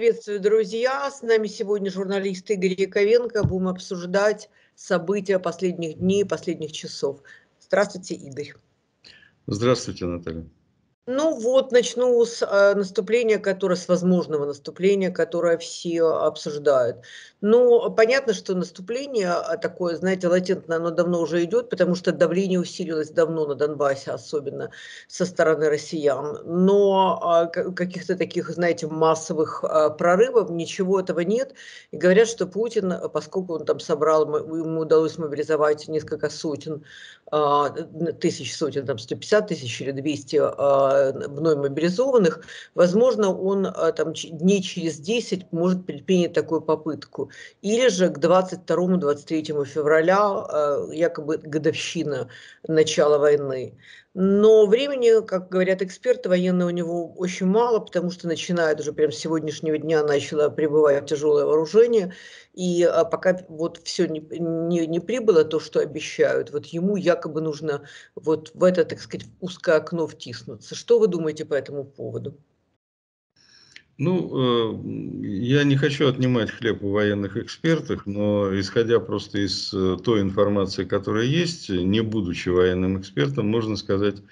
приветствую, друзья. С нами сегодня журналист Игорь Яковенко. Будем обсуждать события последних дней, последних часов. Здравствуйте, Игорь. Здравствуйте, Наталья. Ну вот, начну с э, наступления, которое, с возможного наступления, которое все обсуждают. Ну, понятно, что наступление а, такое, знаете, латентное, оно давно уже идет, потому что давление усилилось давно на Донбассе, особенно со стороны россиян. Но э, каких-то таких, знаете, массовых э, прорывов, ничего этого нет. И говорят, что Путин, поскольку он там собрал, ему удалось мобилизовать несколько сотен а, тысяч сотен, там 150 тысяч или 200 вновь а, мобилизованных, возможно, он а, там дней через 10 может предпринять такую попытку. Или же к 22-23 февраля якобы годовщина начала войны. Но времени, как говорят эксперты, военные у него очень мало, потому что начинает уже прям с сегодняшнего дня начало прибывать тяжелое вооружение. И а, пока вот все не, не, не прибыло, то, что обещают, вот ему якобы нужно вот в это, так сказать, узкое окно втиснуться. Что вы думаете по этому поводу? Ну, э, я не хочу отнимать хлеб у военных экспертов, но исходя просто из э, той информации, которая есть, не будучи военным экспертом, можно сказать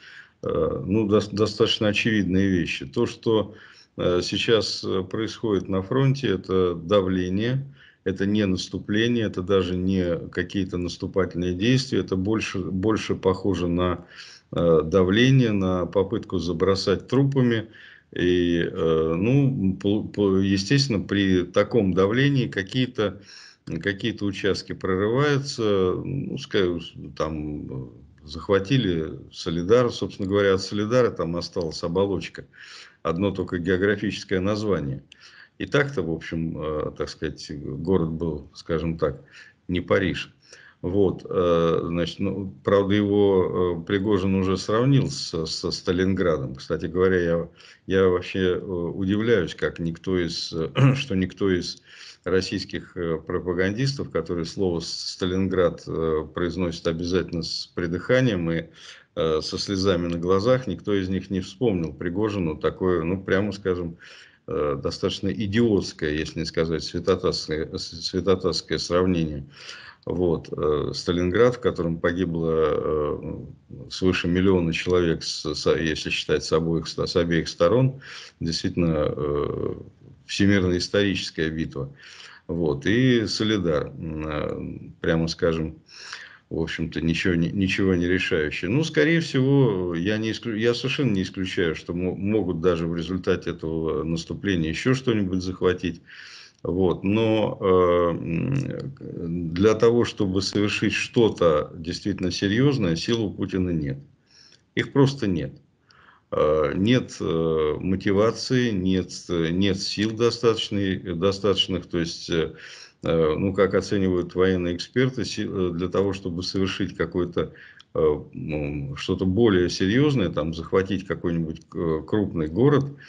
э, ну, достаточно очевидные вещи. То, что сейчас происходит на фронте, это давление, это не наступление, это даже не какие-то наступательные действия, это больше, больше похоже на давление, на попытку забросать трупами, и, э, ну, естественно, при таком давлении какие-то какие участки прорываются, ну, скажем, там э, захватили Солидар, собственно говоря, от Солидара там осталась оболочка, одно только географическое название. И так-то, в общем, э, так сказать, город был, скажем так, не Париж. Вот, э, значит, ну, правда, его э, Пригожин уже сравнил со, со Сталинградом. Кстати говоря, я, я вообще э, удивляюсь, как никто из, что никто из российских пропагандистов, которые слово Сталинград произносят обязательно с придыханием и со слезами на глазах, никто из них не вспомнил Пригожину такое, ну, прямо скажем, достаточно идиотское, если не сказать, святотатское, святотатское сравнение. Вот. Э, Сталинград, в котором погибло э, свыше миллиона человек, если считать с обоих, с обеих сторон, действительно э, всемирная историческая битва. Вот. И Солидар, прямо скажем, в общем-то, ничего, ничего не решающее. Ну, скорее всего, я, не исклю... я совершенно не исключаю, что могут даже в результате этого наступления еще что-нибудь захватить. Вот. Но э, для того, чтобы совершить что-то действительно серьезное, сил у Путина нет. Их просто нет. Э, нет э, мотивации, нет, э, нет сил достаточных, То есть, э, э, ну, как оценивают военные эксперты, э, для того, чтобы совершить какое-то э, что-то более серьезное, там, захватить какой-нибудь крупный город –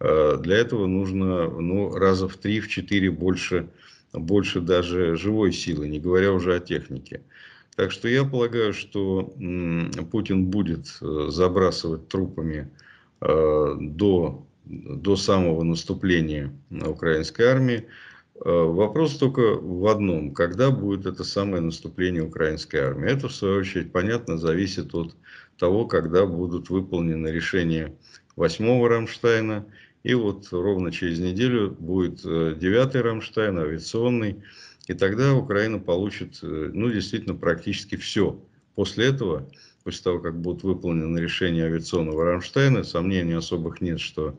Э, для этого нужно ну, раза в три, в четыре больше, больше даже живой силы, не говоря уже о технике. Так что я полагаю, что Путин будет э, забрасывать трупами э, до, до самого наступления украинской армии. Вопрос только в одном. Когда будет это самое наступление украинской армии? Это, в свою очередь, понятно, зависит от того, когда будут выполнены решения восьмого Рамштайна и вот ровно через неделю будет э, девятый Рамштайн, авиационный. И тогда Украина получит, э, ну, действительно, практически все. После этого, после того, как будут выполнены решения авиационного Рамштайна, сомнений особых нет, что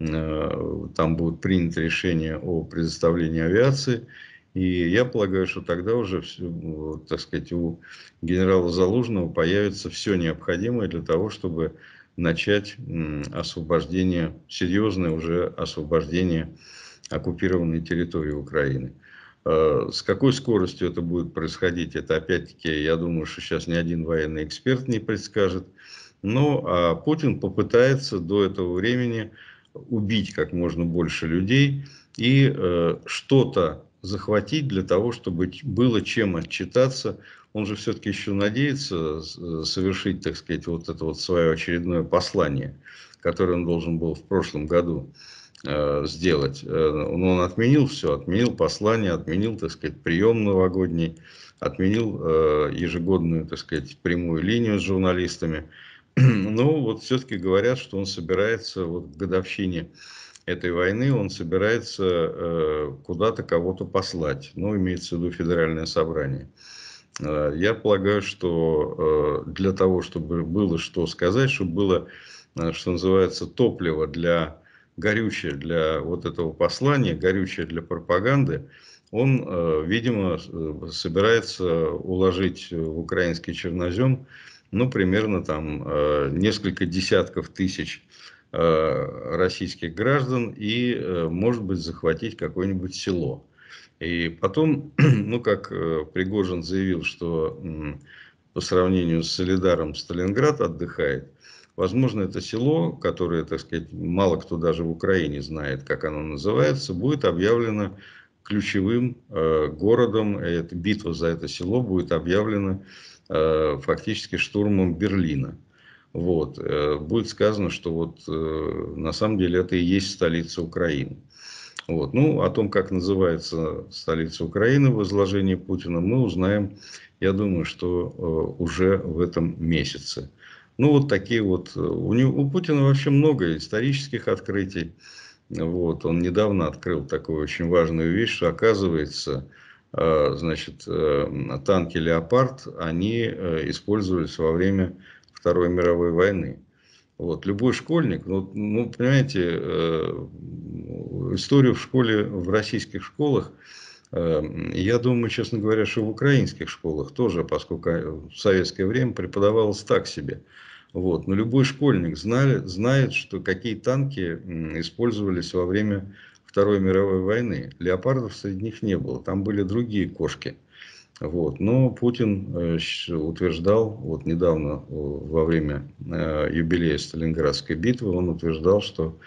э, там будут приняты решения о предоставлении авиации. И я полагаю, что тогда уже, так сказать, у генерала Залужного появится все необходимое для того, чтобы начать освобождение, серьезное уже освобождение оккупированной территории Украины. А, с какой скоростью это будет происходить, это опять-таки, я думаю, что сейчас ни один военный эксперт не предскажет. Но ну, а Путин попытается до этого времени убить как можно больше людей и э, что-то захватить для того, чтобы было чем отчитаться он же все-таки еще надеется э, совершить, так сказать, вот это вот свое очередное послание, которое он должен был в прошлом году э, сделать. Э, Но он отменил все, отменил послание, отменил, так сказать, прием новогодний, отменил ежегодную, так сказать, прямую линию с журналистами. Но ну, вот все-таки говорят, что он собирается вот к годовщине этой войны, он собирается куда-то кого-то послать. Ну, имеется в виду федеральное собрание. Э, я полагаю, что э, для того, чтобы было что сказать, чтобы было, э, что называется, топливо для горючее для вот этого послания, горючее для пропаганды, он, видимо, собирается уложить в украинский чернозем, ну, примерно там несколько десятков тысяч российских граждан и, может быть, захватить какое-нибудь село. И потом, ну как э, Пригожин заявил, что по сравнению с Солидаром Сталинград отдыхает, возможно, это село, которое, так сказать, мало кто даже в Украине знает, как оно называется, будет объявлено ключевым э, городом, эта битва за это село будет объявлена э, фактически штурмом Берлина. Вот. Э, будет сказано, что вот э, на самом деле это и есть столица Украины. Вот. Ну, о том, как называется столица Украины в изложении Путина, мы узнаем, я думаю, что э, уже в этом месяце. Ну, вот такие вот... Э, у, него, у Путина вообще много исторических открытий. Вот. Он недавно открыл такую очень важную вещь, что оказывается, э, значит, танки «Леопард», они использовались во время Второй мировой войны. Вот, любой школьник, ну, ну понимаете, э, историю в школе, в российских школах, э, я думаю, честно говоря, что в украинских школах тоже, поскольку э, в советское время преподавалось так себе. Вот. Но любой школьник знали, знает, что какие танки э, использовались во время Второй мировой войны. Леопардов среди них не было, там были другие кошки – вот. Но Путин э, утверждал, вот недавно э, во время э, юбилея Сталинградской битвы, он утверждал, что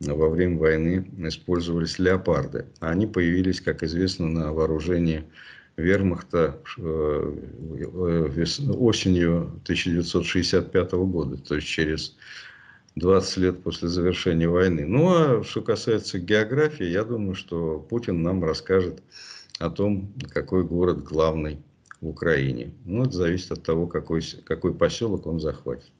во время войны использовались леопарды. Они появились, как известно, на вооружении вермахта осенью 1965 года, то есть через 20 лет после завершения войны. Ну а что касается географии, я думаю, что Путин нам расскажет о том, какой город главный в Украине. Ну, это зависит от того, какой, какой поселок он захватит.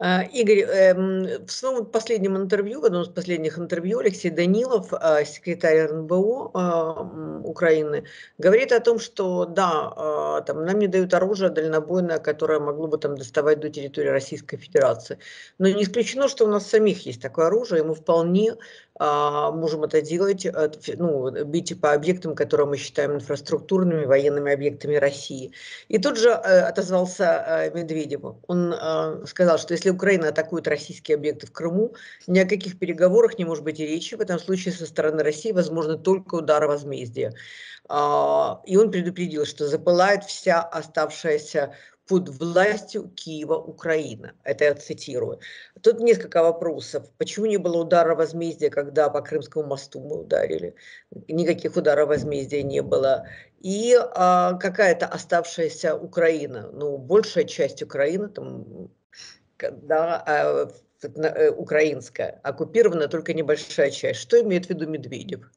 А, Игорь, в эм, своем последнем интервью, в одном из последних интервью, Алексей Данилов, а, секретарь РНБО а, Украины, говорит о том, что да, там, нам не дают оружие дальнобойное, которое могло бы там доставать до территории Российской Федерации. Но не исключено, что у нас самих есть такое оружие, и мы вполне а, можем это делать, э, ну, э, бить по объектам, которые мы считаем инфраструктурными военными объектами России. И тут же э, отозвался Медведев. Он сказал, что если Украина атакует российские объекты в Крыму, ни о каких переговорах не может быть и речи. В этом случае со стороны России возможно, только удар возмездия. А, и он предупредил, что запылает вся оставшаяся под властью Киева Украина. Это я цитирую. Тут несколько вопросов. Почему не было удара возмездия, когда по Крымскому мосту мы ударили? Никаких ударов возмездия не было. И а, какая-то оставшаяся Украина, ну, большая часть Украины, там, да, а, э, украинская, оккупирована только небольшая часть. Что имеет в виду Медведев?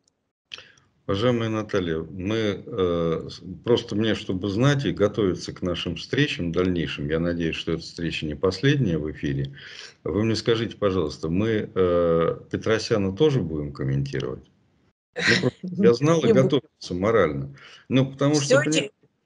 Уважаемая Наталья, мы э, просто мне, чтобы знать и готовиться к нашим встречам дальнейшим, я надеюсь, что эта встреча не последняя в эфире, вы мне скажите, пожалуйста, мы э, Петросяна тоже будем комментировать? Ну, я знал и готовился морально. Ну, потому что...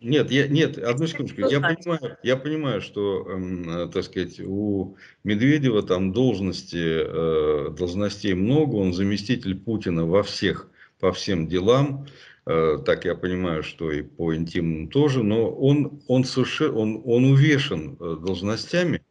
Нет, я, нет, одну секундочку. Я понимаю, я понимаю, что, эм, э, так сказать, у Медведева там должности, э, должностей много, он заместитель Путина во всех по всем делам. Э, так я понимаю, что и по интимным тоже, но он, он, совершенно, он, он увешен э, должностями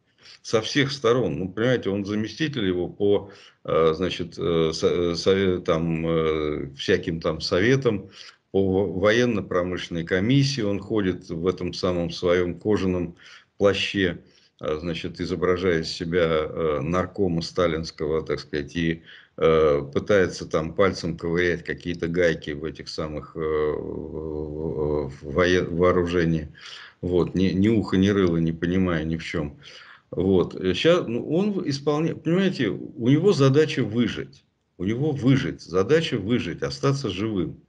со всех сторон. Ну, понимаете, он заместитель его по, э, значит, совет, там, всяким там советам, по военно-промышленной комиссии он ходит в этом самом своем кожаном плаще, значит, изображая себя наркома сталинского, так сказать, и Э, пытается там пальцем ковырять какие-то гайки в этих самых э, вооружении. Вот, ни, ни ухо ни рыло не понимая ни в чем. Вот. Сейчас э, ну, он исполняет, понимаете, у него задача выжить. У него выжить, задача выжить, остаться живым.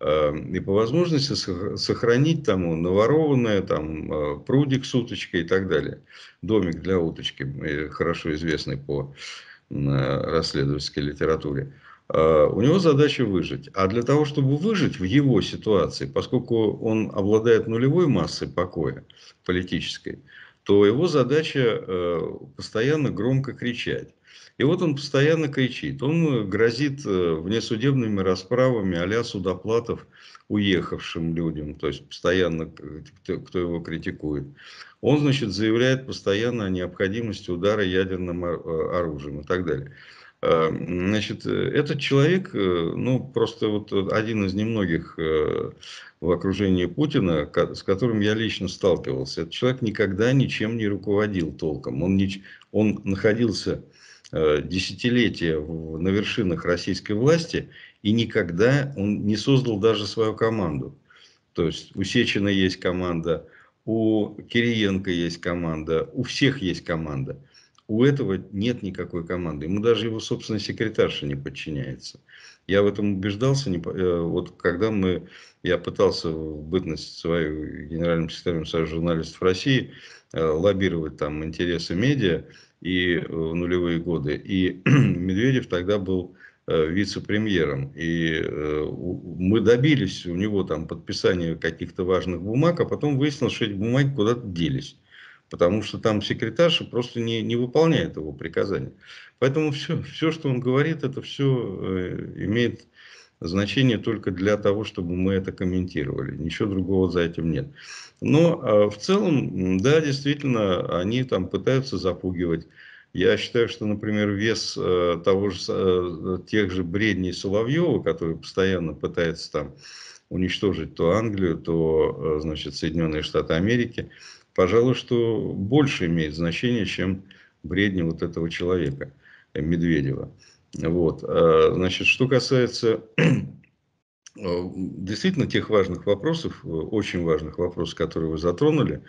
И по возможности сохранить тому наворованное, там, прудик с уточкой и так далее. Домик для уточки, хорошо известный по расследовательской литературе, а, у него задача выжить. А для того, чтобы выжить в его ситуации, поскольку он обладает нулевой массой покоя политической, то его задача э, постоянно громко кричать. И вот он постоянно кричит. Он грозит э, внесудебными расправами а-ля судоплатов уехавшим людям, то есть постоянно э, кто, кто его критикует. Он, значит, заявляет постоянно о необходимости удара ядерным э, оружием и так далее. Э, значит, этот человек, ну, просто вот один из немногих в окружении Путина, с которым я лично сталкивался. Этот человек никогда ничем не руководил толком. Он, не, он находился десятилетия на вершинах российской власти и никогда он не создал даже свою команду. То есть у Сечина есть команда, у Кириенко есть команда, у всех есть команда. У этого нет никакой команды. Ему даже его собственная секретарша не подчиняется. Я в этом убеждался, не, э, вот когда мы, я пытался в бытность свою генеральным секретарем Союза журналистов России э, лоббировать там интересы медиа и э, в нулевые годы. И Медведев тогда был Э, вице-премьером. И э, мы добились у него там подписания каких-то важных бумаг, а потом выяснилось, что эти бумаги куда-то делись. Потому что там секретарша просто не, не выполняет его приказания. Поэтому все, все, что он говорит, это все э, имеет значение только для того, чтобы мы это комментировали. Ничего другого за этим нет. Но а, в целом, да, действительно, они там пытаются запугивать я считаю, что, например, вес э, того же, э, тех же бредней Соловьева, который постоянно пытается там уничтожить то Англию, то э, значит, Соединенные Штаты Америки, пожалуй, что больше имеет значение, чем бредни вот этого человека, Медведева. Вот. Значит, что касается действительно тех важных вопросов, очень важных вопросов, которые вы затронули,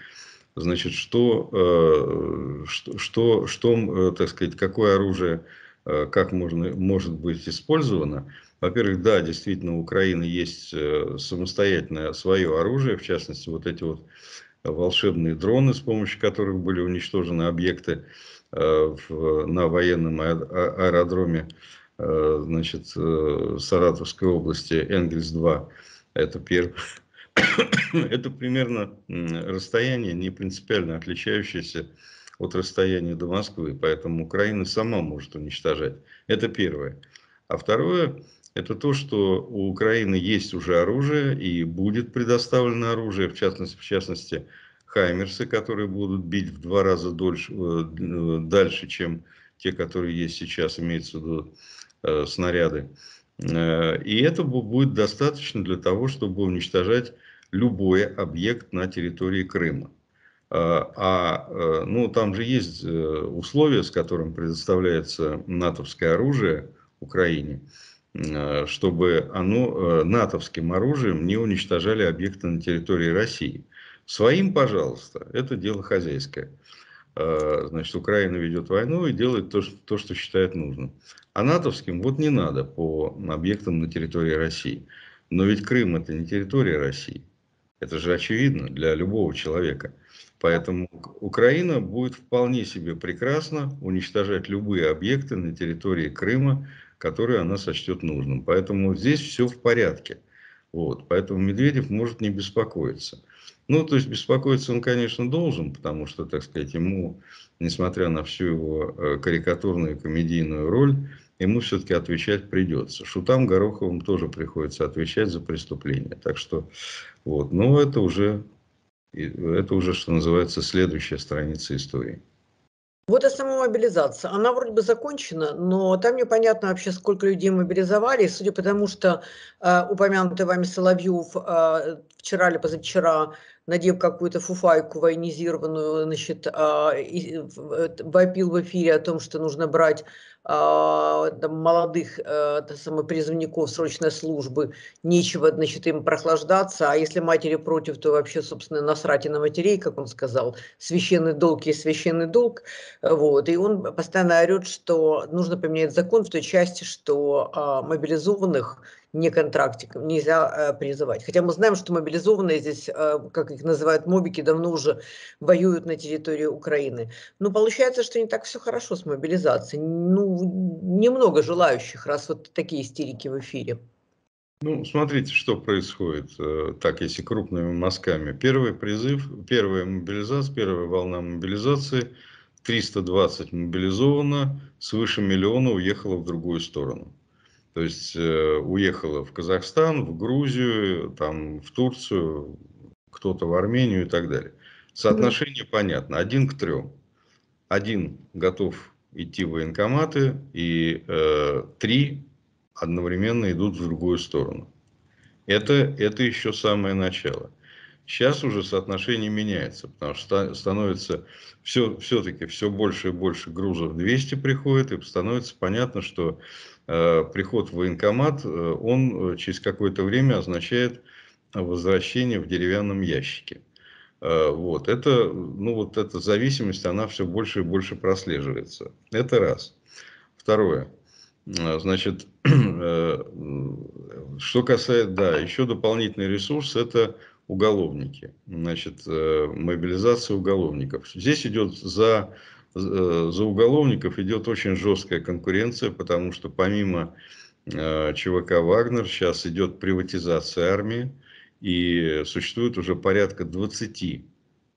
значит, э, что, что, что, что, э, так сказать, какое оружие, э, как можно, может быть использовано. Во-первых, да, действительно, у Украины есть самостоятельное свое оружие, в частности, вот эти вот волшебные дроны, с помощью которых были уничтожены объекты на военном а, аэродроме значит, Саратовской области Энгельс-2. Это первое. это примерно расстояние, не принципиально отличающееся от расстояния до Москвы, поэтому Украина сама может уничтожать. Это первое. А второе, это то, что у Украины есть уже оружие и будет предоставлено оружие, в частности, в частности Хаймерсы, которые будут бить в два раза дольше, э, дальше, чем те, которые есть сейчас, имеются в виду э, снаряды. Э, и этого будет достаточно для того, чтобы уничтожать любой объект на территории Крыма. А, а э, ну, там же есть э, условия, с которым предоставляется натовское оружие Украине, э, чтобы оно натовским оружием не уничтожали объекты на территории России. Своим, пожалуйста, это дело хозяйское. Значит, Украина ведет войну и делает то, что, то, что считает нужным. А натовским вот не надо по объектам на территории России. Но ведь Крым это не территория России. Это же очевидно для любого человека. Поэтому Украина будет вполне себе прекрасно уничтожать любые объекты на территории Крыма, которые она сочтет нужным. Поэтому здесь все в порядке. Вот. Поэтому Медведев может не беспокоиться. Ну, то есть беспокоиться он, конечно, должен, потому что, так сказать, ему, несмотря на всю его э, карикатурную комедийную роль, ему все-таки отвечать придется. Шутам Гороховым тоже приходится отвечать за преступление. Так что, вот, ну это уже, это уже, что называется, следующая страница истории. Вот и сама мобилизация. Она вроде бы закончена, но там непонятно вообще, сколько людей мобилизовали. судя по тому, что э, упомянутый вами Соловьев э, вчера или позавчера, надев какую-то фуфайку военизированную, значит, э, э, вопил в эфире о том, что нужно брать а, там, молодых это самое, срочной службы, нечего, значит, им прохлаждаться, а если матери против, то вообще, собственно, насрать и на матерей, как он сказал, священный долг и священный долг, вот, и он постоянно орет, что нужно поменять закон в той части, что а, мобилизованных не контрактиком, нельзя э, призывать. Хотя мы знаем, что мобилизованные здесь, э, как их называют мобики, давно уже воюют на территории Украины. Но ну, получается, что не так все хорошо с мобилизацией. Ну, немного желающих, раз вот такие истерики в эфире. Ну, смотрите, что происходит, э, так, если крупными мазками. Первый призыв, первая мобилизация, первая волна мобилизации, 320 мобилизовано, свыше миллиона уехало в другую сторону. То есть э, уехало в Казахстан, в Грузию, там, в Турцию, кто-то в Армению и так далее. Соотношение понятно, один к трем. Один готов идти в военкоматы, и э, три одновременно идут в другую сторону. Это, это еще самое начало. Сейчас уже соотношение меняется, потому что становится все, все-таки все больше и больше грузов 200 приходит, и становится понятно, что э, приход в военкомат, э, он э, через какое-то время означает возвращение в деревянном ящике. Э, вот. Это, ну, вот эта зависимость, она все больше и больше прослеживается. Это раз. Второе. Э, значит, э, что касается, да, еще дополнительный ресурс – это уголовники. Значит, мобилизация уголовников. Здесь идет за, за уголовников идет очень жесткая конкуренция, потому что помимо ЧВК «Вагнер» сейчас идет приватизация армии. И существует уже порядка 20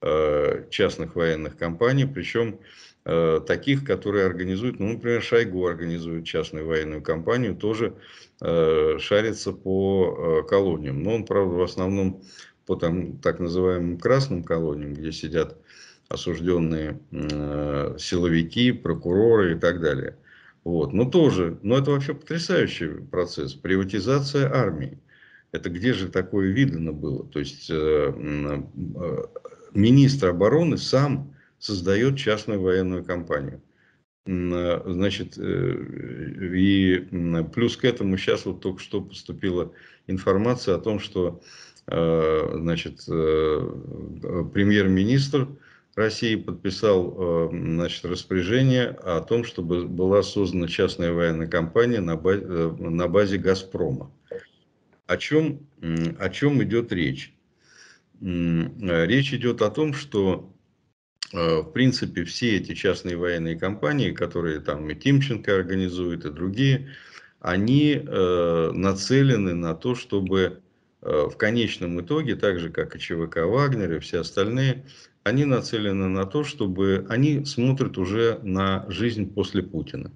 э, частных военных компаний, причем э, таких, которые организуют, ну, например, Шойгу организует частную военную компанию, тоже э, шарится по э, колониям. Но он, правда, в основном по там, так называемым красным колониям, где сидят осужденные э, силовики, прокуроры и так далее. Вот. Но тоже, но это вообще потрясающий процесс, приватизация армии это где же такое видано было? То есть э, э, министр обороны сам создает частную военную компанию. Э, значит, и плюс к этому сейчас вот только что поступила информация о том, что значит, премьер-министр России подписал значит, распоряжение о том, чтобы была создана частная военная компания на базе, на базе «Газпрома» о чем, о чем идет речь? Э, речь идет о том, что э, в принципе все эти частные военные компании, которые там и Тимченко организует, и другие, они э, нацелены на то, чтобы в конечном итоге, так же как и ЧВК Вагнер и все остальные, они нацелены на то, чтобы они смотрят уже на жизнь после Путина.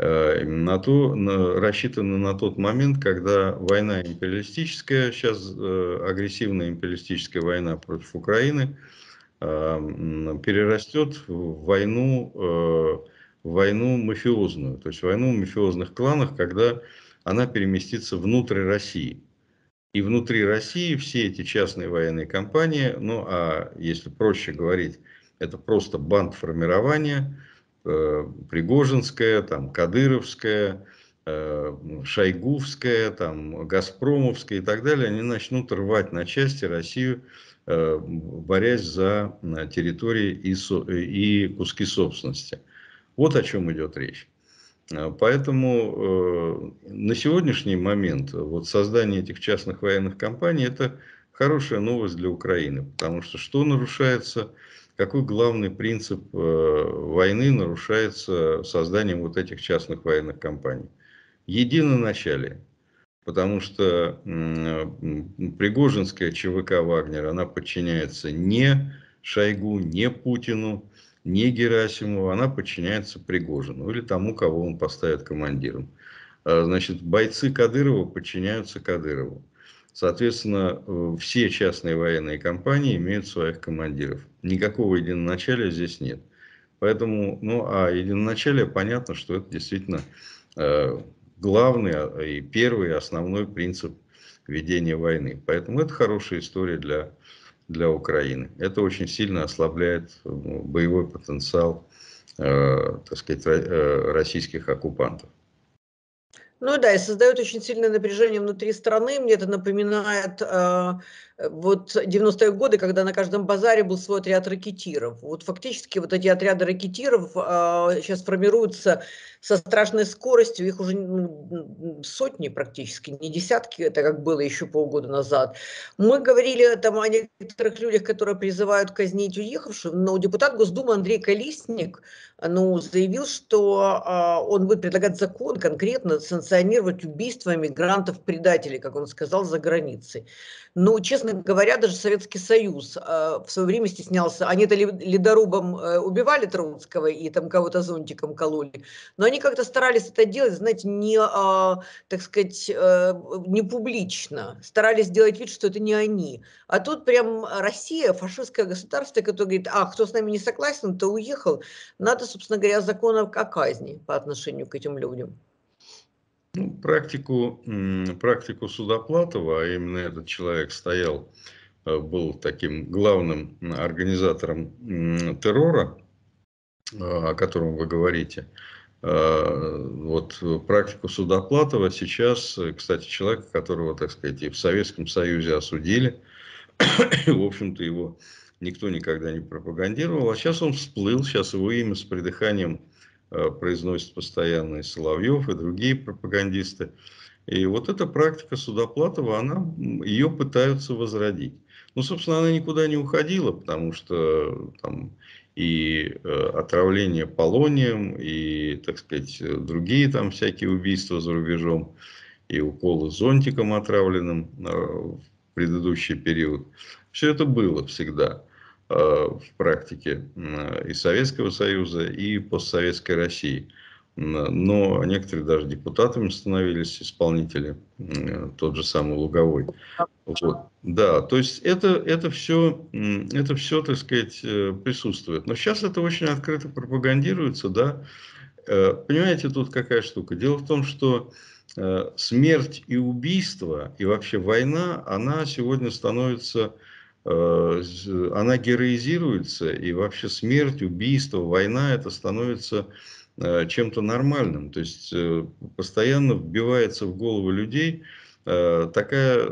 Э, на то, на, рассчитана на тот момент, когда война империалистическая, сейчас э, агрессивная империалистическая война против Украины, э, перерастет в войну, э, войну мафиозную, то есть войну мафиозных кланов, когда она переместится внутрь России. И внутри России все эти частные военные компании, ну а если проще говорить, это просто банд формирования – Э, Пригожинская, там, Кадыровская, э, Шойгувская, там, Газпромовская и так далее, они начнут рвать на части Россию, э, борясь за территории и, и куски собственности. Вот о чем идет речь. Поэтому на сегодняшний момент вот создание этих частных военных компаний – это хорошая новость для Украины, потому что что нарушается – какой главный принцип э, войны нарушается созданием вот этих частных военных компаний. Единоначалие. Потому что Пригожинская ЧВК Вагнер, она подчиняется не Шойгу, не Путину, не Герасимову, она подчиняется Пригожину или тому, кого он поставит командиром. А, значит, бойцы Кадырова подчиняются Кадырову. Соответственно, э, все частные военные компании имеют своих командиров. Никакого единоначалия здесь нет. Поэтому, ну, а единоначалие, понятно, что это действительно э, главный а, и первый основной принцип ведения войны. Поэтому это хорошая история для, для Украины. Это очень сильно ослабляет ну, боевой потенциал, э, так сказать, э, российских оккупантов. Ну да, и создает очень сильное напряжение внутри страны. Мне это напоминает э, вот 90-е годы, когда на каждом базаре был свой отряд ракетиров. Вот фактически вот эти отряды ракетиров э, сейчас формируются со страшной скоростью, их уже ну, сотни практически, не десятки, это как было еще полгода назад. Мы говорили там о некоторых людях, которые призывают казнить уехавших, но депутат Госдумы Андрей Колесник ну, заявил, что а, он будет предлагать закон конкретно санкционировать убийство мигрантов-предателей, как он сказал, за границей. Но, ну, честно говоря, даже Советский Союз а, в свое время стеснялся. Они-то ледорубом э, убивали Троцкого и там кого-то зонтиком кололи, но они как-то старались это делать, знаете, не, а, так сказать, а, не публично, старались сделать вид, что это не они. А тут прям Россия, фашистское государство, которое говорит, а, кто с нами не согласен, то уехал. Надо, собственно говоря, законов о казни по отношению к этим людям. Ну, практику, практику Судоплатова, а именно этот человек стоял, э, был таким главным организатором террора, э, о котором вы говорите, Э, вот практику Судоплатова сейчас, кстати, человека, которого, так сказать, и в Советском Союзе осудили, в общем-то, его никто никогда не пропагандировал, а сейчас он всплыл, сейчас его имя с придыханием э, произносит постоянно и Соловьев, и другие пропагандисты. И вот эта практика Судоплатова, она, ее пытаются возродить. Ну, собственно, она никуда не уходила, потому что там и э, отравление полонием, и, так сказать, другие там всякие убийства за рубежом, и уколы зонтиком отравленным э, в предыдущий период. Все это было всегда э, в практике и Советского Союза, и постсоветской России – но некоторые даже депутатами становились, исполнители, тот же самый Луговой. Вот. Да, то есть это, это, все, это все, так сказать, э, присутствует. Но сейчас это очень открыто пропагандируется, да. Э, понимаете, тут какая штука? Дело в том, что э, смерть и убийство, и вообще война, она сегодня становится она героизируется, и вообще смерть, убийство, война, это становится Э, чем-то нормальным. То есть э, постоянно вбивается в голову людей э, такая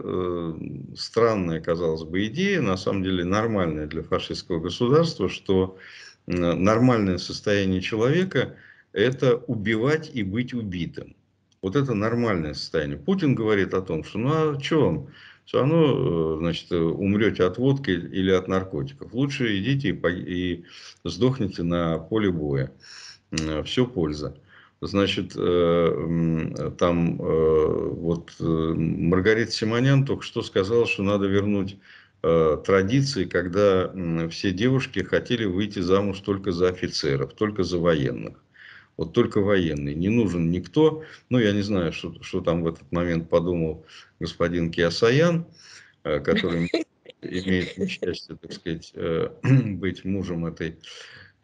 странная, казалось бы, идея, на самом деле нормальная для фашистского государства, что нормальное состояние человека – это убивать и быть убитым. Вот это нормальное состояние. Путин говорит о том, что ну а что вам, все равно, значит, умрете от водки или от наркотиков. Лучше идите и, и сдохните на поле боя. Э, все польза. Значит, э, там э, вот Маргарита Симонян только что сказала, что надо вернуть традиции, когда все девушки хотели выйти замуж только за офицеров, только за военных. Вот только военные, Не нужен никто. Ну, я не знаю, что, что там в этот момент подумал господин Киасаян, который имеет счастье, так сказать, быть мужем этой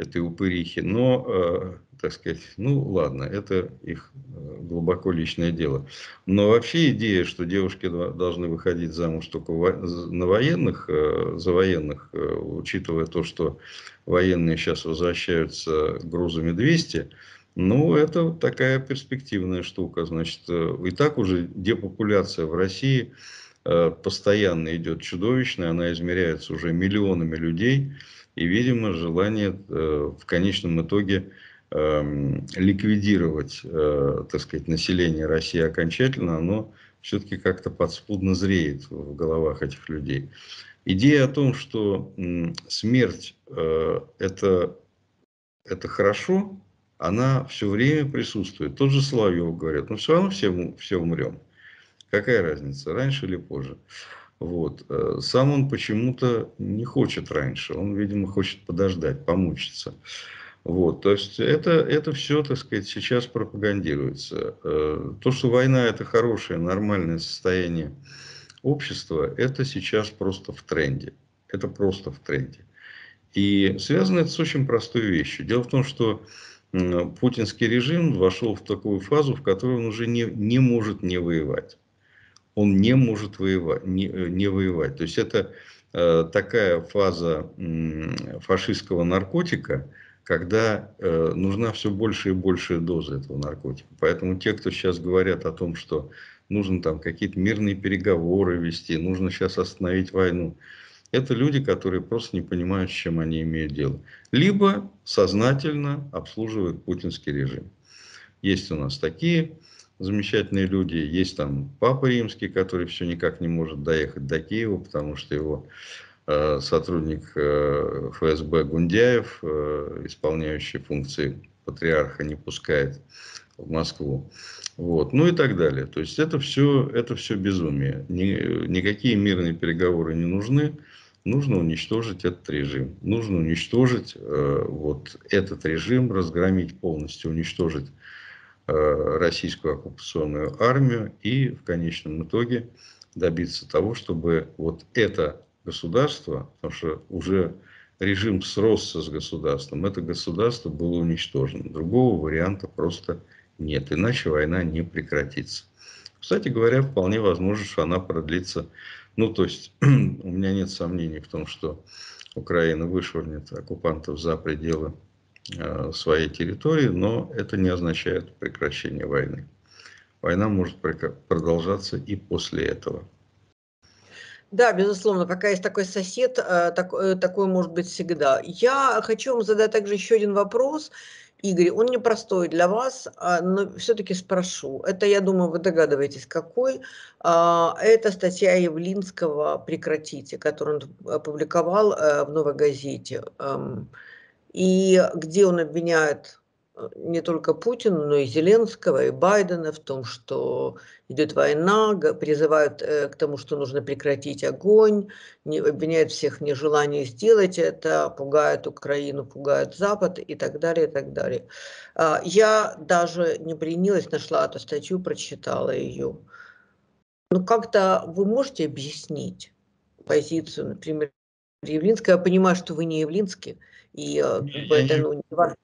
этой упырихи, но, э, так сказать, ну ладно, это их э, глубоко личное дело. Но вообще идея, что девушки должны выходить замуж только на военных, э, за военных, учитывая то, что военные сейчас возвращаются грузами 200, ну, это такая перспективная штука. Значит, и так уже депопуляция в России постоянно идет чудовищная, она измеряется уже миллионами людей – и, видимо, желание э, в конечном итоге эм, ликвидировать, э, так сказать, население России окончательно, оно все-таки как-то подспудно зреет в головах этих людей. Идея о том, что смерть э, это, это хорошо, она все время присутствует. Тот же Соловьев говорит, ну все равно все, все умрем. Какая разница, раньше или позже. Вот. Э, сам он почему-то не хочет раньше. Он, видимо, хочет подождать, помучиться. Вот, то есть это, это все, так сказать, сейчас пропагандируется. Э, то, что война – это хорошее, нормальное состояние общества, это сейчас просто в тренде. Это просто в тренде. И связано это с очень простой вещью. Дело в том, что путинский режим вошел в такую фазу, в которой он уже не, не может не воевать он не может воевать, не, э, не воевать. То есть это э, такая фаза э, фашистского наркотика, когда э, нужна все больше и больше дозы этого наркотика. Поэтому те, кто сейчас говорят о том, что нужно там какие-то мирные переговоры вести, нужно сейчас остановить войну, это люди, которые просто не понимают, с чем они имеют дело. Либо сознательно обслуживают путинский режим. Есть у нас такие замечательные люди. Есть там Папа Римский, который все никак не может доехать до Киева, потому что его э, сотрудник э, ФСБ Гундяев, э, исполняющий функции патриарха, не пускает в Москву. Вот. Ну и так далее. То есть это все, это все безумие. Ни, никакие мирные переговоры не нужны. Нужно уничтожить этот режим. Нужно уничтожить э, вот этот режим, разгромить полностью, уничтожить Э, российскую оккупационную армию и в конечном итоге добиться того, чтобы вот это государство, потому что уже режим сросся с государством, это государство было уничтожено. Другого варианта просто нет, иначе война не прекратится. Кстати говоря, вполне возможно, что она продлится. Ну, то есть, у меня нет сомнений в том, что Украина вышвырнет оккупантов за пределы Э, своей территории, но это не означает прекращение войны. Война может продолжаться и после этого. Да, безусловно, пока есть такой сосед, э, такой, э, такой может быть всегда. Я хочу вам задать также еще один вопрос. Игорь, он непростой для вас, а, но все-таки спрошу. Это, я думаю, вы догадываетесь, какой. А, это статья Явлинского «Прекратите», которую он опубликовал в «Новой газете». Эм, и где он обвиняет э, не только Путина, но и Зеленского, и Байдена в том, что идет война, призывают э, к тому, что нужно прекратить огонь, не, обвиняют всех в нежелании сделать это, пугают Украину, пугают Запад и так далее, и так далее. А, я даже не принялась, нашла эту статью, прочитала ее. Ну как-то вы можете объяснить позицию, например, Явлинского? Я понимаю, что вы не Явлинский, и э, как бы, это ну, не важно.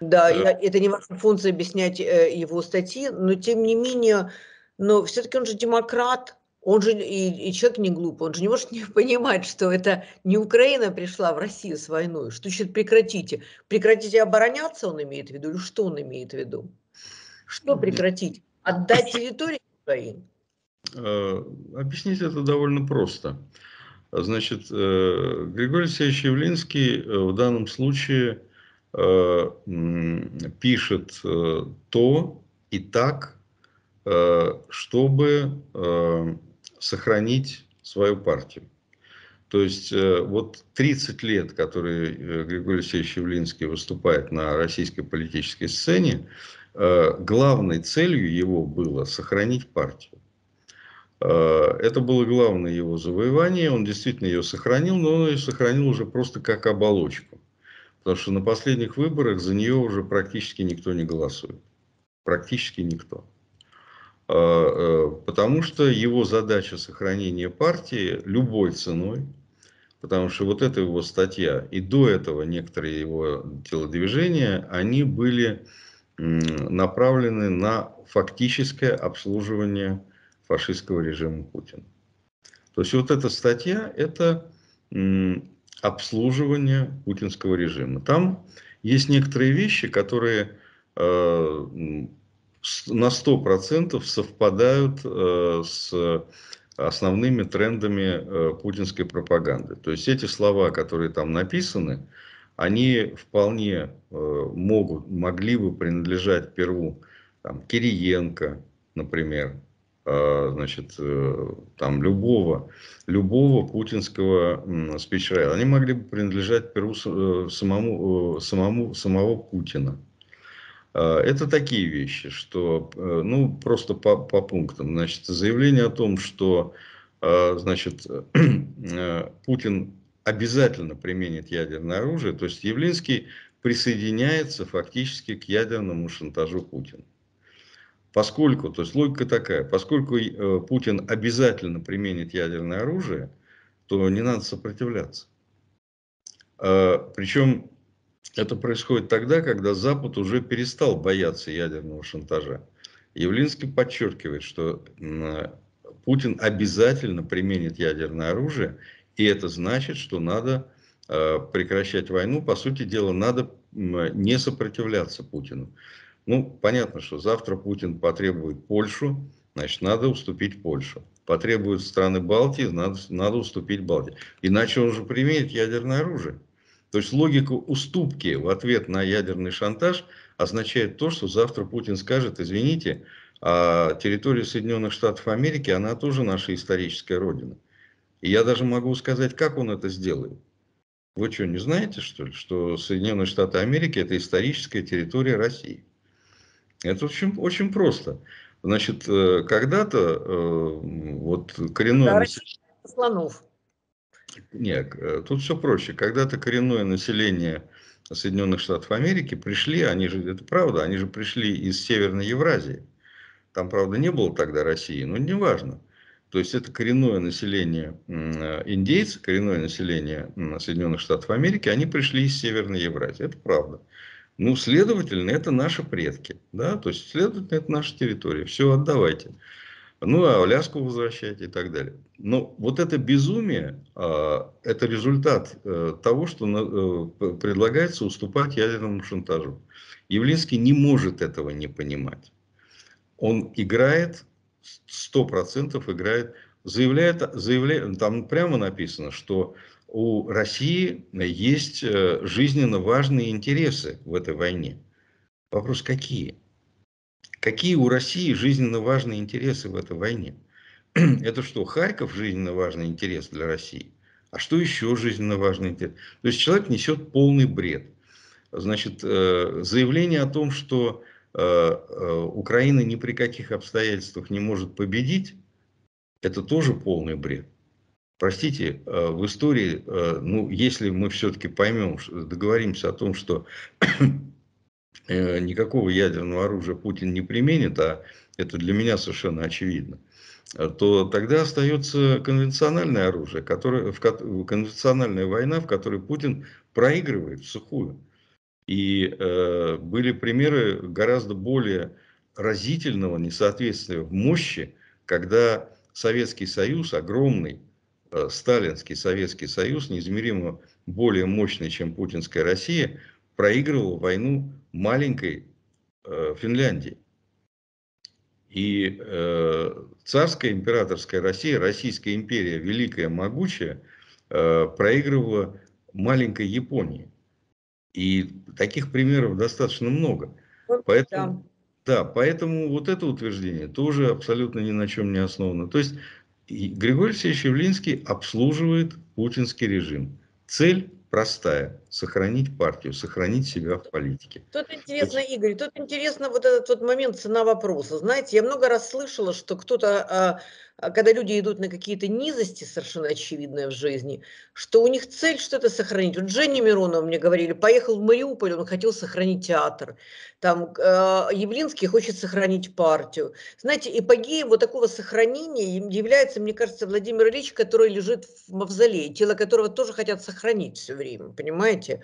Да, да. это не ваша функция объяснять э, его статьи, но тем не менее, но все-таки он же демократ, он же и, и человек не глупый, он же не может не понимать, что это не Украина пришла в Россию с войной, что значит прекратите. Прекратите обороняться он имеет в виду, или что он имеет в виду? Что прекратить? Отдать территорию Украине? Э, объяснить это довольно просто. Значит, э, Григорий Алексеевич Явлинский э, в данном случае э, пишет то и так, чтобы сохранить свою партию. То есть вот 30 лет, которые Григорий Алексеевич Явлинский выступает на российской политической сцене, главной целью его было сохранить партию. Э, это было главное его завоевание. Он действительно ее сохранил, но он ее сохранил уже просто как оболочку. Потому что на последних выборах за нее уже практически никто не голосует. Практически никто. Э, э, потому что его задача сохранения партии любой ценой, потому что вот эта его статья и до этого некоторые его телодвижения, они были направлены на фактическое обслуживание фашистского режима Путина. То есть вот эта статья – это обслуживание путинского режима. Там есть некоторые вещи, которые э, на 100% совпадают э, с основными трендами э, путинской пропаганды. То есть эти слова, которые там написаны, они вполне э, могут, могли бы принадлежать Перу там, Кириенко, например, а, значит, э, там любого, любого путинского спичрайта. Они могли бы принадлежать Перу э, самому, э, самому, самого Путина. А, это такие вещи, что, ну, просто по, по пунктам. Значит, заявление о том, что, а, значит, Путин обязательно применит ядерное оружие, то есть Явлинский присоединяется фактически к ядерному шантажу Путина. Поскольку, то есть логика такая, поскольку э, Путин обязательно применит ядерное оружие, то не надо сопротивляться. А, причем это происходит тогда, когда Запад уже перестал бояться ядерного шантажа. Явлинский подчеркивает, что Путин обязательно применит ядерное оружие, и это значит, что надо э, прекращать войну. По сути дела, надо не сопротивляться Путину. Ну, понятно, что завтра Путин потребует Польшу, значит, надо уступить Польшу. Потребуют страны Балтии, надо, надо уступить Балтии. Иначе он же применит ядерное оружие. То есть логика уступки в ответ на ядерный шантаж означает то, что завтра Путин скажет, извините, а территория Соединенных Штатов Америки, она тоже наша историческая родина. И я даже могу сказать, как он это сделает. Вы что, не знаете, что ли, что Соединенные Штаты Америки – это историческая территория России? Это очень, очень просто. Значит, э, когда-то э, вот коренное... Да, население... слонов. Нет, э, тут все проще. Когда-то коренное население Соединенных Штатов Америки пришли, они же, это правда, они же пришли из Северной Евразии. Там, правда, не было тогда России, но неважно. То есть это коренное население индейцев, коренное население Соединенных Штатов Америки, они пришли из Северной Евразии. Это правда. Ну, следовательно, это наши предки. Да? То есть, следовательно, это наша территория. Все, отдавайте. Ну, а Аляску возвращайте и так далее. Но вот это безумие, а, это результат э, того, что э, предлагается уступать ядерному шантажу. Явлинский не может этого не понимать. Он играет, сто процентов, играет, заявляет, заявляет, там прямо написано, что у России есть э, жизненно важные интересы в этой войне. Вопрос, какие? Какие у России жизненно важные интересы в этой войне? Это что, Харьков жизненно важный интерес для России? А что еще жизненно важный интерес? То есть человек несет полный бред. Значит, э, заявление о том, что э, Украина ни при каких обстоятельствах не может победить, это тоже полный бред. Простите, э, в истории, э, ну, если мы все-таки поймем, договоримся о том, что э, никакого ядерного оружия Путин не применит, а это для меня совершенно очевидно, то тогда остается конвенциональное оружие, которое, в, конвенциональная война, в которой Путин проигрывает в сухую. И э, были примеры гораздо более разительного несоответствия в мощи, когда Советский Союз, огромный, Э, сталинский Советский Союз, неизмеримо более мощный, чем путинская Россия, проигрывал войну маленькой э, Финляндии. И э, царская императорская Россия, Российская империя, великая, могучая, э, проигрывала маленькой Японии. И таких примеров достаточно много. Вот поэтому, да. да, поэтому вот это утверждение тоже абсолютно ни на чем не основано. То есть Григорий Сеевич Явлинский обслуживает путинский режим. Цель простая сохранить партию, сохранить себя в политике. Тут интересно, Игорь, тут интересно вот этот вот момент цена вопроса. Знаете, я много раз слышала, что кто-то, а, а, когда люди идут на какие-то низости совершенно очевидные в жизни, что у них цель что-то сохранить. Вот Женя Миронова мне говорили, поехал в Мариуполь, он хотел сохранить театр. Там а, Явлинский хочет сохранить партию. Знаете, эпогеем вот такого сохранения является, мне кажется, Владимир Ильич, который лежит в мавзолее, тело которого тоже хотят сохранить все время, понимаете? понимаете?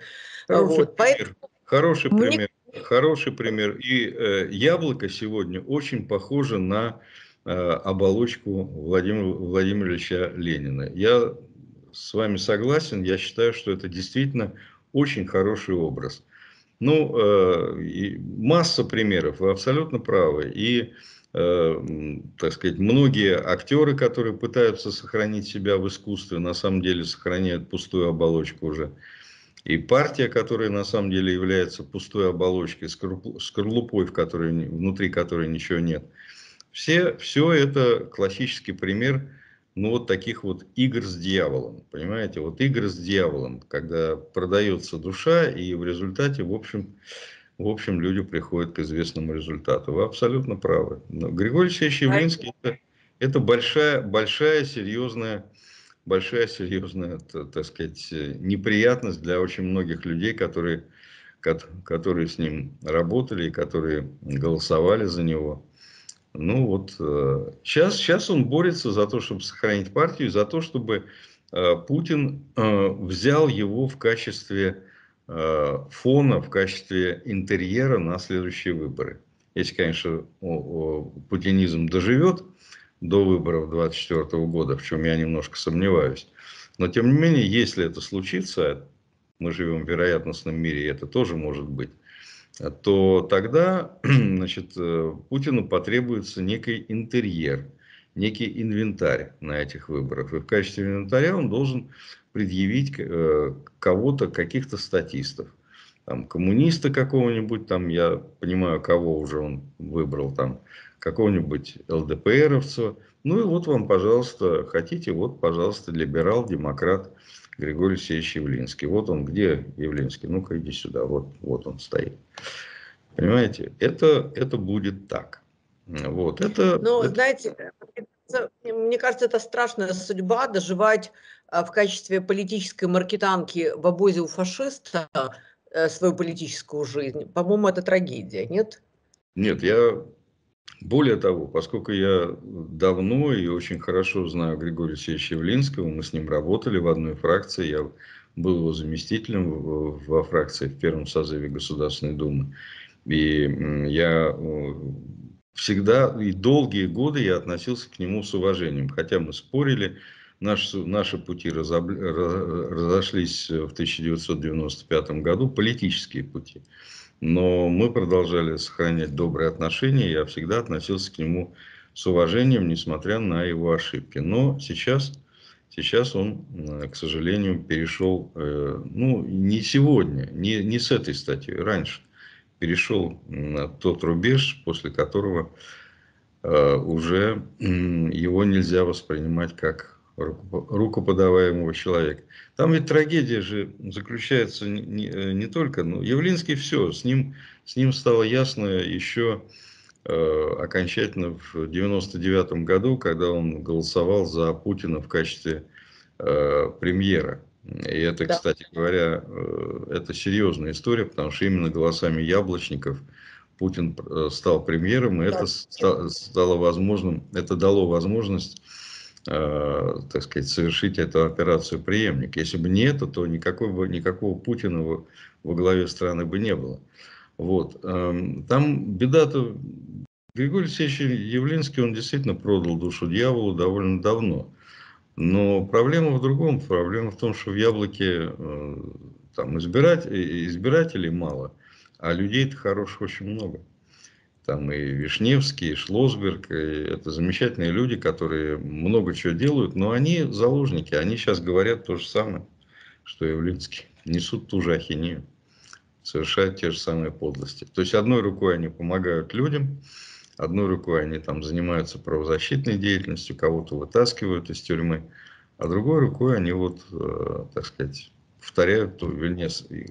Хороший вот, пример. Поэтому Хороший мне... пример. Хороший пример. И э, яблоко сегодня очень похоже на э, оболочку Владимира Владимировича Ленина. Я с вами согласен. Я считаю, что это действительно очень хороший образ. Ну, э, масса примеров, вы абсолютно правы. И, э, так сказать, многие актеры, которые пытаются сохранить себя в искусстве, на самом деле сохраняют пустую оболочку уже. Э, и партия, которая на самом деле является пустой оболочкой, скорлупой, в которой, внутри которой ничего нет. Все, все это классический пример ну, вот таких вот игр с дьяволом. Понимаете, вот игр с дьяволом, когда продается душа, и в результате, в общем, в общем люди приходят к известному результату. Вы абсолютно правы. Но Григорий Алексеевич Явлинский это, это большая, большая, серьезная большая, серьезная, так сказать, э, неприятность для очень многих людей, которые, которые с ним работали и которые голосовали за него. Ну вот, сейчас, э, сейчас он борется за то, чтобы сохранить партию, за то, чтобы э, Путин взял его в качестве фона, в качестве интерьера на следующие выборы. Если, конечно, путинизм доживет до выборов 2024 года, в чем я немножко сомневаюсь. Но тем не менее, если это случится, мы живем в вероятностном мире, и это тоже может быть, то тогда значит, э, Путину потребуется некий интерьер, некий инвентарь на этих выборах. И в качестве инвентаря он должен предъявить э, кого-то, каких-то статистов. Там, коммуниста какого-нибудь, там, я понимаю, кого уже он выбрал, там, какому-нибудь ЛДПРовца, Ну и вот вам, пожалуйста, хотите, вот, пожалуйста, либерал, демократ Григорий Алексеевич Явлинский. Вот он, где Явлинский? Ну-ка, иди сюда, вот, вот он стоит. Понимаете, это, это будет так. Вот, это... Ну, это... знаете, мне кажется, это страшная судьба доживать а, в качестве политической маркетанки в обозе у фашиста э, свою политическую жизнь. По-моему, это трагедия, нет? Нет, я более того, поскольку я давно и очень хорошо знаю Григория Алексеевича Явлинского, мы с ним работали в одной фракции, я был его заместителем во фракции в первом созыве Государственной Думы. И я э, всегда и долгие годы я относился к нему с уважением, хотя мы спорили, наши, наши пути разоб, разошлись в 1995 году, политические пути но мы продолжали сохранять добрые отношения, я всегда относился к нему с уважением, несмотря на его ошибки. Но сейчас, сейчас он, э, к сожалению, перешел, э, ну, не сегодня, не, не с этой статьей, раньше, перешел на тот рубеж, после которого э, уже его нельзя воспринимать как руку подаваемого человека. Там ведь трагедия же заключается не, не, э, только... Ну, Явлинский все, с ним, с ним стало ясно еще э, окончательно в 99 году, когда он голосовал за Путина в качестве э, премьера. И это, да. кстати говоря, э, это серьезная история, потому что именно голосами яблочников Путин э, стал премьером, и да. это ста стало возможным, это дало возможность э, так сказать, совершить эту операцию преемник. Если бы не это, то никакого, бы, никакого Путина во, во главе страны бы не было. Вот. Э, там беда-то... Григорий Алексеевич Явлинский, он действительно продал душу дьяволу довольно давно. Но проблема в другом. Проблема в том, что в Яблоке э, там избирать, э, избирателей мало, а людей-то хороших очень много там и Вишневский, и Шлосберг, и это замечательные люди, которые много чего делают, но они заложники, они сейчас говорят то же самое, что и Явлинский, несут ту же ахинею, совершают те же самые подлости. То есть одной рукой они помогают людям, одной рукой они там занимаются правозащитной деятельностью, кого-то вытаскивают из тюрьмы, а другой рукой они вот, э, так сказать, повторяют, то, вернее, э,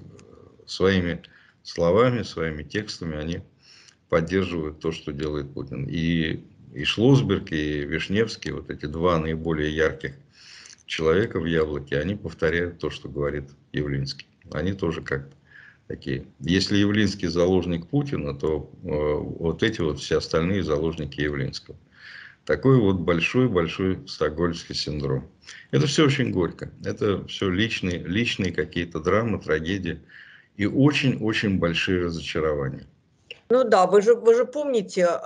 своими словами, своими текстами они поддерживают то, что делает Путин. И, и Шлосберг, и Вишневский, вот эти два наиболее ярких человека в «Яблоке», они повторяют то, что говорит Явлинский. Они тоже как такие. Если Явлинский заложник Путина, то э, вот эти вот все остальные заложники Явлинского. Такой вот большой-большой стокгольмский синдром. Это все очень горько. Это все личные, личные какие-то драмы, трагедии и очень-очень большие разочарования. Ну да, вы же, вы же помните э,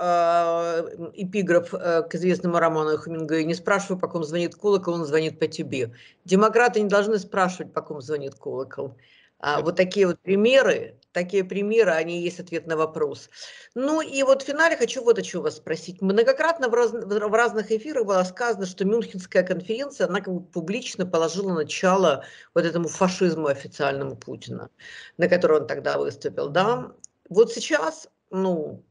эпиграф э, к известному роману Хемингуэя «Не спрашивай, по ком звонит колокол, он звонит по тебе». Демократы не должны спрашивать, по ком звонит колокол. А, вот такие вот примеры, такие примеры, они есть ответ на вопрос. Ну и вот в финале хочу вот о чем вас спросить. Многократно в, раз, в разных эфирах было сказано, что Мюнхенская конференция, она как бы публично положила начало вот этому фашизму официальному Путина, на который он тогда выступил, да. Вот сейчас ну,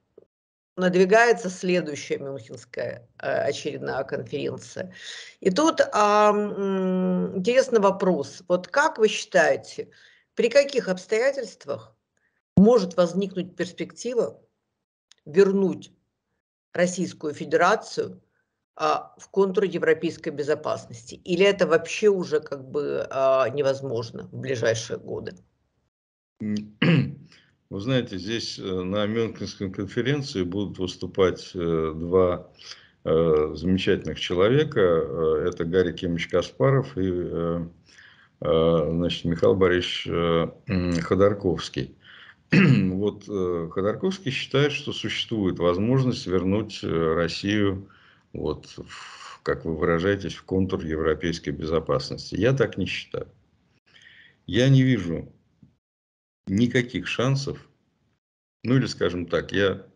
надвигается следующая Мюнхенская а, очередная конференция. И тут а, интересный вопрос. Вот как вы считаете, при каких обстоятельствах может возникнуть перспектива вернуть Российскую Федерацию а, в контур европейской безопасности? Или это вообще уже как бы а, невозможно в ближайшие годы? Вы знаете, здесь э, на Мюнхенской конференции будут выступать э, два э, замечательных человека. Это Гарри Кимович Каспаров и значит, Михаил Борисович Ходорковский. Вот Ходорковский считает, что существует возможность вернуть Россию, вот, в, как вы выражаетесь, в контур европейской безопасности. Я так не считаю. Я не вижу никаких шансов. Ну или, скажем так, я,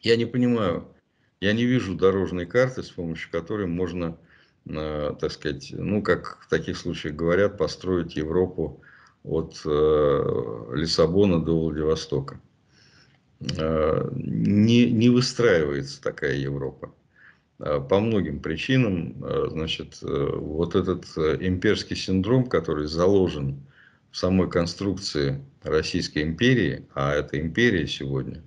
я не понимаю, я не вижу дорожной карты, с помощью которой можно, э, так сказать, ну как в таких случаях говорят, построить Европу от э, Лиссабона до Владивостока. Э, не, не выстраивается такая Европа э, по многим причинам, э, значит, э, вот этот имперский синдром, который заложен самой конструкции Российской империи, а это империя сегодня,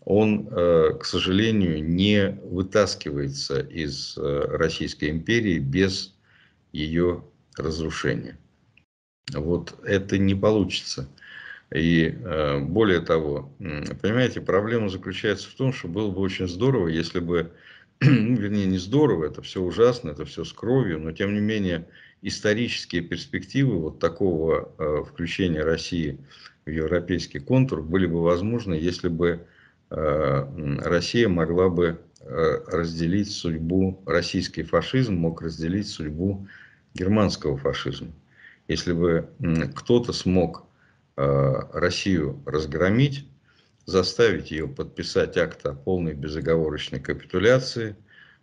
он, э, к сожалению, не вытаскивается из э, Российской империи без ее разрушения. Вот это не получится. И э, более того, понимаете, проблема заключается в том, что было бы очень здорово, если бы, ну, вернее, не здорово, это все ужасно, это все с кровью, но тем не менее, исторические перспективы вот такого э, включения России в европейский контур были бы возможны, если бы э, Россия могла бы э, разделить судьбу, российский фашизм мог разделить судьбу германского фашизма. Если бы кто-то смог э, Россию разгромить, заставить ее подписать акт о полной безоговорочной капитуляции,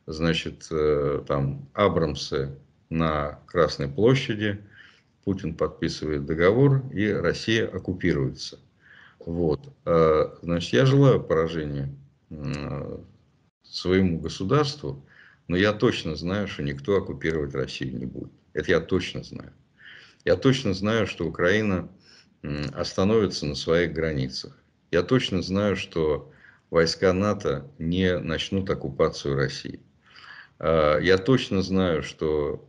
значит, э, там Абрамсы на Красной площади, Путин подписывает договор, и Россия оккупируется. Вот. А, значит, я желаю поражения своему государству, но я точно знаю, что никто оккупировать Россию не будет. Это я точно знаю. Я точно знаю, что Украина остановится на своих границах. Я точно знаю, что войска НАТО не начнут оккупацию России. А, я точно знаю, что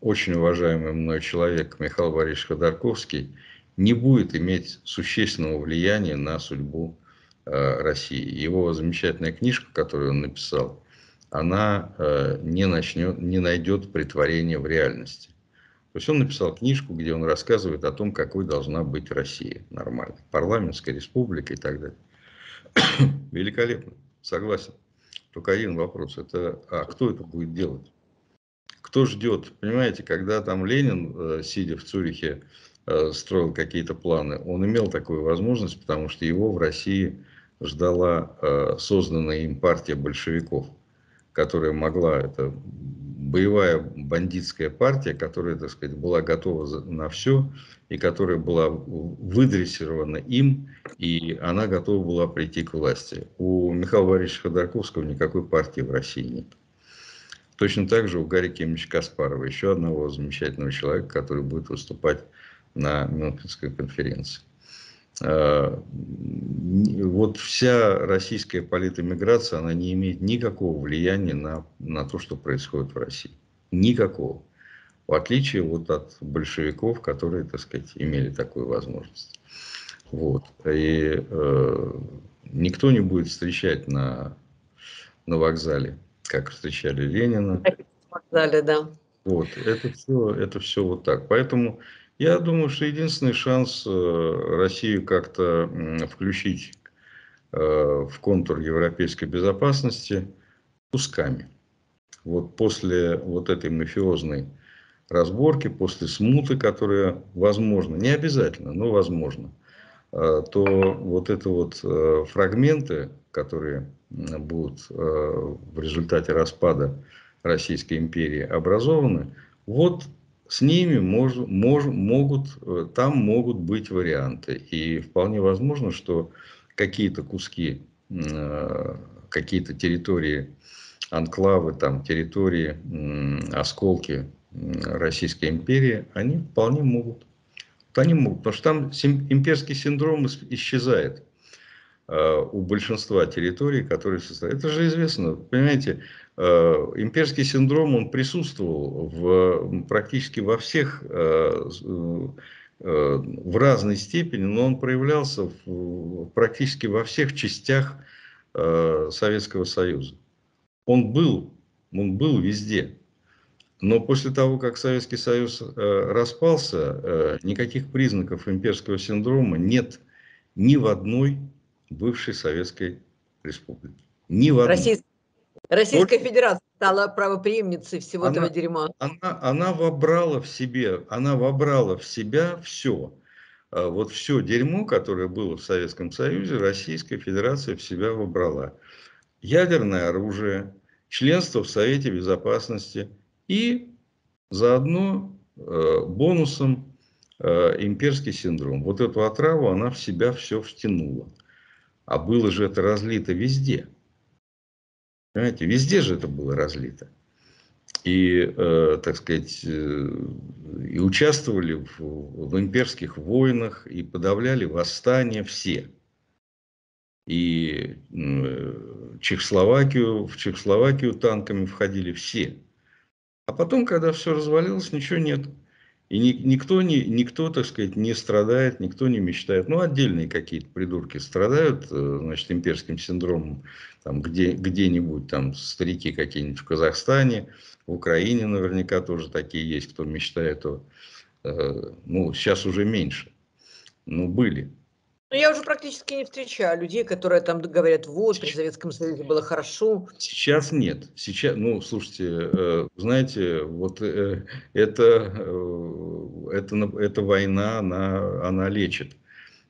очень уважаемый мной человек Михаил Борисович Ходорковский не будет иметь существенного влияния на судьбу э, России. Его замечательная книжка, которую он написал, она э, не, начнет, не найдет притворения в реальности. То есть он написал книжку, где он рассказывает о том, какой должна быть Россия нормально. парламентской республикой и так далее. Великолепно, согласен. Только один вопрос, это а кто это будет делать? кто ждет, понимаете, когда там Ленин, э, сидя в Цюрихе, э, строил какие-то планы, он имел такую возможность, потому что его в России ждала э, созданная им партия большевиков, которая могла, это боевая бандитская партия, которая, так сказать, была готова на все, и которая была выдрессирована им, и она готова была прийти к власти. У Михаила Борисовича Ходорковского никакой партии в России нет. Точно так же у Гарри Кемовича Каспарова, еще одного замечательного человека, который будет выступать на Мюнхенской конференции. А, вот вся российская политэмиграция, она не имеет никакого влияния на, на то, что происходит в России. Никакого. В отличие вот от большевиков, которые, так сказать, имели такую возможность. Вот. И э, никто не будет встречать на, на вокзале как встречали Ленина. Вокзале, да. Вот, это все, это все вот так. Поэтому я думаю, что единственный шанс э, Россию как-то включить э, в контур европейской безопасности кусками. Вот после вот этой мафиозной разборки, после смуты, которая возможно, не обязательно, но возможно, э, то вот это вот фрагменты которые будут э, в результате распада Российской империи образованы, вот с ними мож, мож, могут, э, там могут быть варианты. И вполне возможно, что какие-то куски, э, какие-то территории, анклавы, там, территории, осколки Российской империи, они вполне могут. Они могут, потому что там имперский синдром исчезает. Э, у большинства территорий, которые состоят. Это же известно, понимаете, э, имперский синдром, он присутствовал в, практически во всех, э, в разной степени, но он проявлялся в, практически во всех частях Советского Союза. Он был, он был везде. Но после того, как Советский Союз распался, никаких признаков имперского синдрома нет ни в одной бывшей Советской Республики. Ни в одной. Российская, Российская Только... Федерация стала правоприемницей всего она, этого дерьма. Она, она вобрала в себе, она вобрала в себя все. А вот все дерьмо, которое было в Советском Союзе, Российская Федерация в себя вобрала. Ядерное оружие, членство в Совете Безопасности и заодно э, бонусом э, имперский синдром. Вот эту отраву она в себя все втянула. А было же это разлито везде. Понимаете, везде же это было разлито. И, э, так сказать, э, и участвовали в, в имперских войнах, и подавляли восстания все. И э, Чехословакию, в Чехословакию танками входили все. А потом, когда все развалилось, ничего нет. И ни, никто, не, никто, так сказать, не страдает, никто не мечтает. Ну, отдельные какие-то придурки страдают, э, значит, имперским синдромом, там, где, где-нибудь, там, старики какие-нибудь в Казахстане, в Украине наверняка тоже такие есть, кто мечтает о... Э, ну, сейчас уже меньше, но были. Ну, я уже практически не встречаю людей, которые там говорят, вот, при Советском Союзе было хорошо. Сейчас нет. Сейчас, ну, слушайте, э, знаете, вот э, это, э, это, это война, она, она лечит.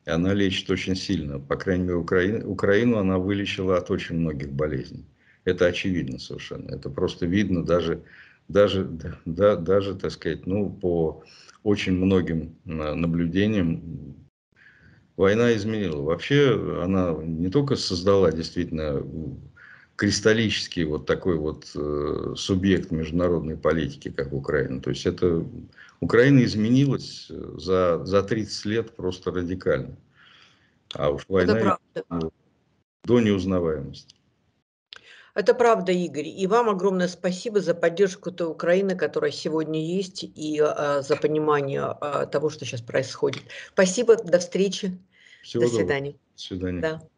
Она лечит очень сильно. По крайней мере, Украину, Украину она вылечила от очень многих болезней. Это очевидно совершенно. Это просто видно даже, даже, да, даже так сказать, ну, по очень многим э, наблюдениям война изменила. Вообще она не только создала действительно кристаллический вот такой вот э, субъект международной политики, как Украина. То есть это Украина изменилась э, за, за 30 лет просто радикально. А уж война до неузнаваемости. Это правда, Игорь. И вам огромное спасибо за поддержку той Украины, которая сегодня есть, и э, за понимание э, того, что сейчас происходит. Спасибо, до встречи. Всего до свидания. До свидания. Да.